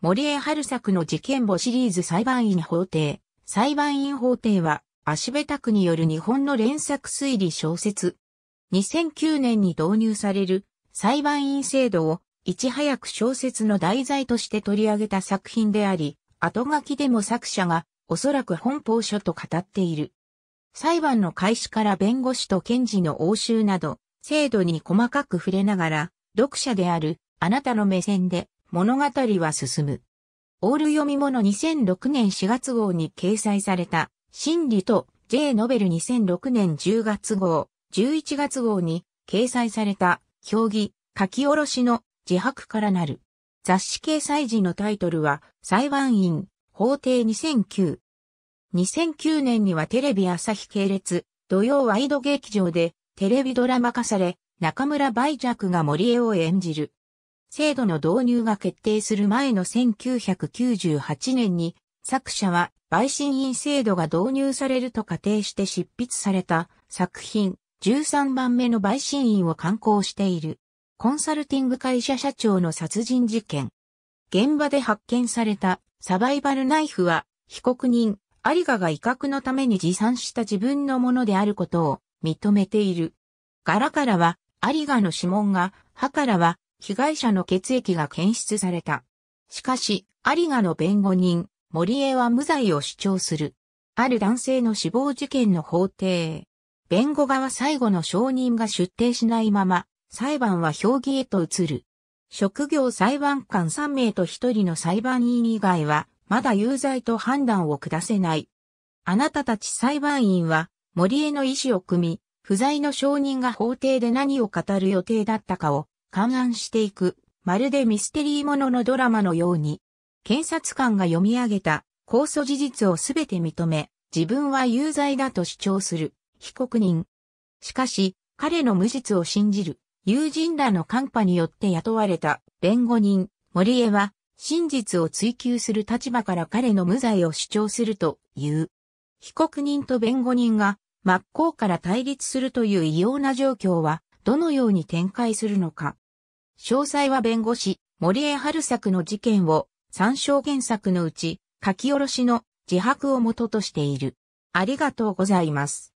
森江春作の事件簿シリーズ裁判員法廷。裁判員法廷は、足部拓による日本の連作推理小説。2009年に導入される裁判員制度を、いち早く小説の題材として取り上げた作品であり、後書きでも作者が、おそらく本邦書と語っている。裁判の開始から弁護士と検事の応酬など、制度に細かく触れながら、読者であるあなたの目線で物語は進む。オール読み物2006年4月号に掲載された、真理と J ノベル2006年10月号、11月号に掲載された、表記、書き下ろしの自白からなる。雑誌掲載時のタイトルは、裁判員、法廷2009。2009年にはテレビ朝日系列、土曜ワイド劇場でテレビドラマ化され、中村梅若が森江を演じる。制度の導入が決定する前の1998年に、作者は陪審員制度が導入されると仮定して執筆された作品13番目の陪審員を刊行している。コンサルティング会社社長の殺人事件。現場で発見されたサバイバルナイフは被告人、有賀が威嚇のために持参した自分のものであることを認めている。柄からは有賀の指紋が、歯からは被害者の血液が検出された。しかし、有賀の弁護人、森江は無罪を主張する。ある男性の死亡事件の法廷。弁護側最後の証人が出廷しないまま、裁判は評議へと移る。職業裁判官3名と1人の裁判員以外は、まだ有罪と判断を下せない。あなたたち裁判員は、森江の意思を組み、不在の証人が法廷で何を語る予定だったかを勘案していく、まるでミステリーもののドラマのように、検察官が読み上げた控訴事実をすべて認め、自分は有罪だと主張する被告人。しかし、彼の無実を信じる友人らの寒波によって雇われた弁護人、森江は、真実を追求する立場から彼の無罪を主張するという。被告人と弁護人が真っ向から対立するという異様な状況はどのように展開するのか。詳細は弁護士、森江春作の事件を参照原作のうち書き下ろしの自白を元としている。ありがとうございます。